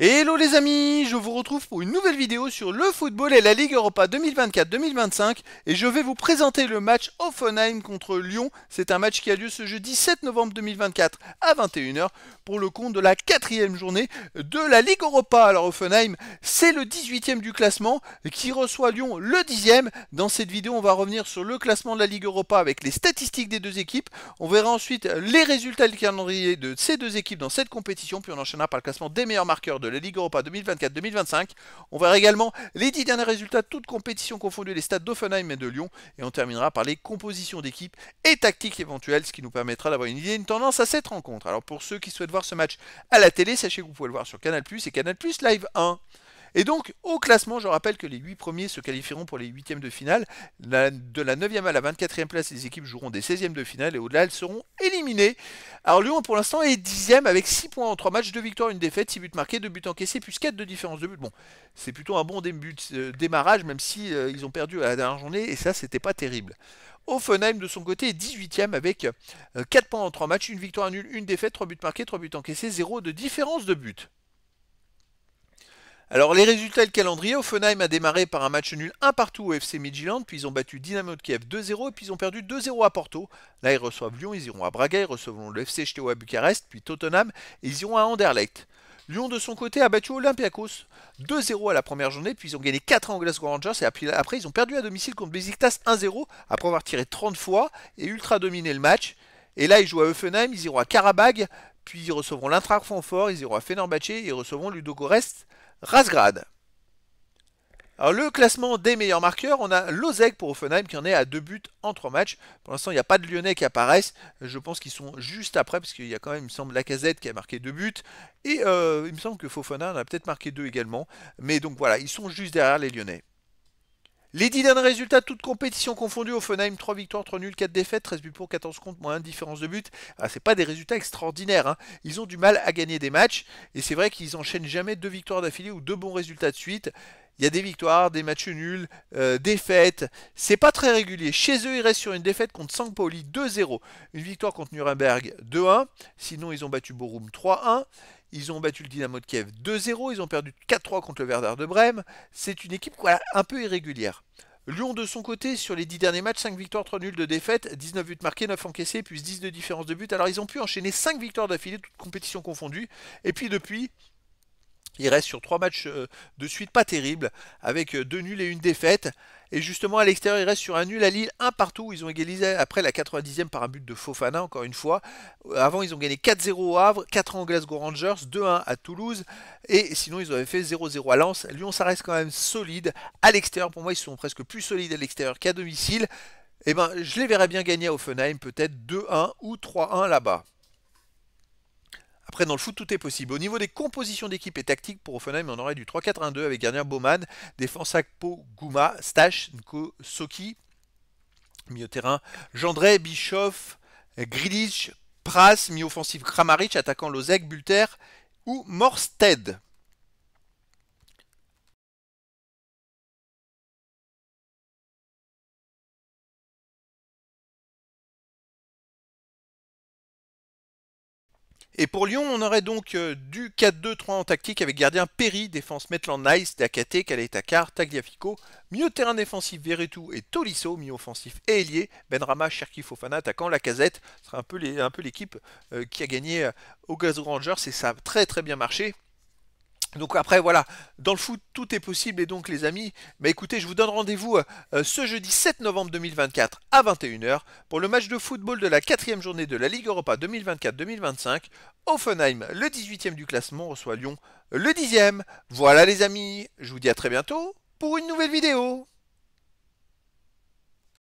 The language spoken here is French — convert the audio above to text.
Hello les amis, je vous retrouve pour une nouvelle vidéo sur le football et la Ligue Europa 2024-2025 et je vais vous présenter le match Offenheim contre Lyon. C'est un match qui a lieu ce jeudi 7 novembre 2024 à 21h pour le compte de la quatrième journée de la Ligue Europa. Alors Offenheim, c'est le 18e du classement qui reçoit Lyon le 10e. Dans cette vidéo, on va revenir sur le classement de la Ligue Europa avec les statistiques des deux équipes. On verra ensuite les résultats du calendrier de ces deux équipes dans cette compétition puis on enchaînera par le classement des meilleurs marqueurs de de la Ligue Europa 2024-2025. On verra également les 10 derniers résultats, toutes compétitions confondues, les stades d'Offenheim et de Lyon. Et on terminera par les compositions d'équipe et tactiques éventuelles, ce qui nous permettra d'avoir une idée, une tendance à cette rencontre. Alors pour ceux qui souhaitent voir ce match à la télé, sachez que vous pouvez le voir sur Canal+, et Canal+, Live 1. Et donc, au classement, je rappelle que les 8 premiers se qualifieront pour les 8e de finale. de la 9e à la 24e place, les équipes joueront des 16e de finale et au-delà, elles seront éliminées. Alors, Lyon, pour l'instant, est 10e avec 6 points en 3 matchs, 2 victoires, 1 défaite, 6 buts marqués, 2 buts encaissés, plus 4 de différence de but. Bon, c'est plutôt un bon euh, démarrage, même s'ils euh, ont perdu la dernière journée et ça, c'était pas terrible. Offenheim de son côté est 18ème avec 4 euh, points en 3 matchs, 1 victoire nul, 1 défaite, 3 buts marqués, 3 buts encaissés, 0 de différence de but. Alors les résultats et le calendrier, Offenheim a démarré par un match nul un partout au FC Midtjylland, puis ils ont battu Dynamo de Kiev 2-0 puis ils ont perdu 2-0 à Porto. Là ils reçoivent Lyon, ils iront à Braga, ils recevront le FC HTO à Bucarest, puis Tottenham et ils iront à Anderlecht. Lyon de son côté a battu Olympiakos 2-0 à la première journée, puis ils ont gagné 4 1 au Glasgow Rangers et après ils ont perdu à domicile contre Besiktas 1-0 après avoir tiré 30 fois et ultra dominé le match. Et là ils jouent à Offenheim, ils iront à Karabag, puis ils recevront l'Intra Francfort, ils iront à Fenerbahce, ils recevront Ludogorets Rasgrad. Alors le classement des meilleurs marqueurs, on a Lozeg pour Offenheim qui en est à deux buts en trois matchs. Pour l'instant, il n'y a pas de Lyonnais qui apparaissent. Je pense qu'ils sont juste après, parce qu'il y a quand même, il me semble, Lacazette qui a marqué deux buts. Et euh, il me semble que Fofana en a peut-être marqué deux également. Mais donc voilà, ils sont juste derrière les Lyonnais. Les 10 derniers résultats, toute compétition confondues, Offenheim 3 victoires, 3 nuls, 4 défaites, 13 buts pour, 14 contre, moins 1 différence de but. Ah, c'est pas des résultats extraordinaires, hein. ils ont du mal à gagner des matchs, et c'est vrai qu'ils enchaînent jamais 2 victoires d'affilée ou 2 bons résultats de suite. Il y a des victoires, des matchs nuls, euh, défaites. C'est pas très régulier. Chez eux, ils restent sur une défaite contre Saint-Pauli, 2-0. Une victoire contre Nuremberg 2-1. Sinon, ils ont battu Borum 3-1. Ils ont battu le Dynamo de Kiev 2-0. Ils ont perdu 4-3 contre le Werder de Brême. C'est une équipe un peu irrégulière. Lyon de son côté, sur les 10 derniers matchs, 5 victoires, 3 nuls de défaite, 19 buts marqués, 9 encaissés, plus 10 de différence de but. Alors ils ont pu enchaîner 5 victoires d'affilée, toutes compétitions confondues. Et puis depuis, il reste sur trois matchs euh, de suite pas terribles, avec euh, deux nuls et une défaite. Et justement, à l'extérieur, il reste sur un nul à Lille, un partout. Ils ont égalisé après la 90e par un but de Fofana, encore une fois. Euh, avant, ils ont gagné 4-0 au Havre, 4 au Glasgow Rangers, 2-1 à Toulouse. Et sinon, ils avaient fait 0-0 à Lens. Lyon, ça reste quand même solide. À l'extérieur, pour moi, ils sont presque plus solides à l'extérieur qu'à domicile. et eh ben, je les verrais bien gagner à Offenheim, peut-être 2-1 ou 3-1 là-bas. Après, dans le foot, tout est possible. Au niveau des compositions d'équipe et tactique, pour Offenheim, on aurait du 3-4-1-2 avec gardien Baumann, défense Akpo, Gouma, Stash, Nko, Soki, milieu terrain, Gendré, Bischoff, Grilich, Pras, mi-offensif Kramaric, attaquant Lozek, Bulter ou Morsted. Et pour Lyon, on aurait donc euh, du 4-2-3 en tactique avec gardien Perry, défense Maitland Nice, Dakate, Car, Tagliafico, mieux terrain défensif Veretout et Tolisso, milieu offensif et ailier, Benrama, Cherki Fofana, attaquant Lacazette, ce serait un peu l'équipe euh, qui a gagné euh, au Gazo Rangers et ça a très très bien marché. Donc après voilà, dans le foot tout est possible et donc les amis, bah, écoutez, je vous donne rendez-vous euh, euh, ce jeudi 7 novembre 2024 à 21h pour le match de football de la quatrième journée de la Ligue Europa 2024-2025. Offenheim, le 18e du classement, reçoit Lyon, le 10e. Voilà les amis, je vous dis à très bientôt pour une nouvelle vidéo.